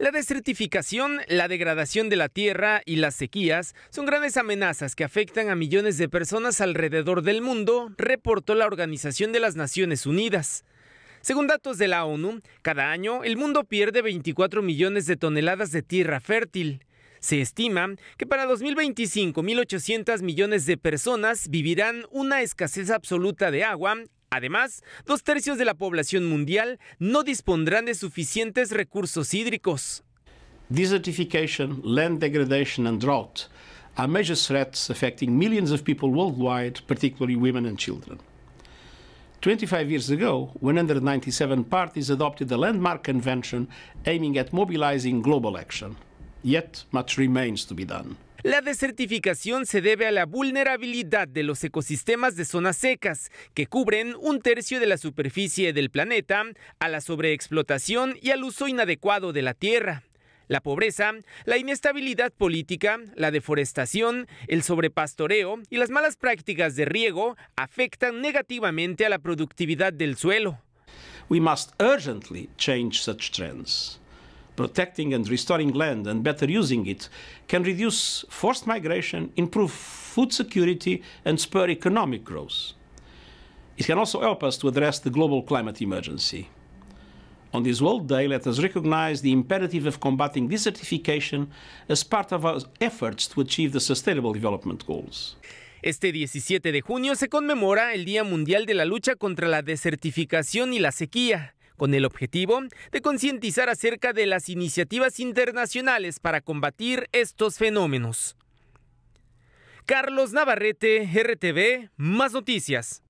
La desertificación, la degradación de la tierra y las sequías son grandes amenazas que afectan a millones de personas alrededor del mundo, reportó la Organización de las Naciones Unidas. Según datos de la ONU, cada año el mundo pierde 24 millones de toneladas de tierra fértil. Se estima que para 2025 1.800 millones de personas vivirán una escasez absoluta de agua Además, dos tercios de la población mundial no dispondrán de suficientes recursos hídricos. Desertification, land degradation and drought are major threats affecting millions of people worldwide, particularly women and children. 25 years ago, 197 parties adopted the landmark convention aiming at mobilizing global action. Yet much remains to be done. La desertificación se debe a la vulnerabilidad de los ecosistemas de zonas secas, que cubren un tercio de la superficie del planeta, a la sobreexplotación y al uso inadecuado de la tierra. La pobreza, la inestabilidad política, la deforestación, el sobrepastoreo y las malas prácticas de riego afectan negativamente a la productividad del suelo. We must urgently change such trends. protecting and restoring land and better using it can reduce forced migration, improve food security, and spur economic growth. It can also help us to address the global climate emergency. On this World Day, let us recognize the imperative of combating desertification as part of our efforts to achieve the Sustainable Development Goals. Este 17 de junio se conmemora el Día Mundial de la Lucha contra la Desertificación y la Sequía. con el objetivo de concientizar acerca de las iniciativas internacionales para combatir estos fenómenos. Carlos Navarrete, RTV, más noticias.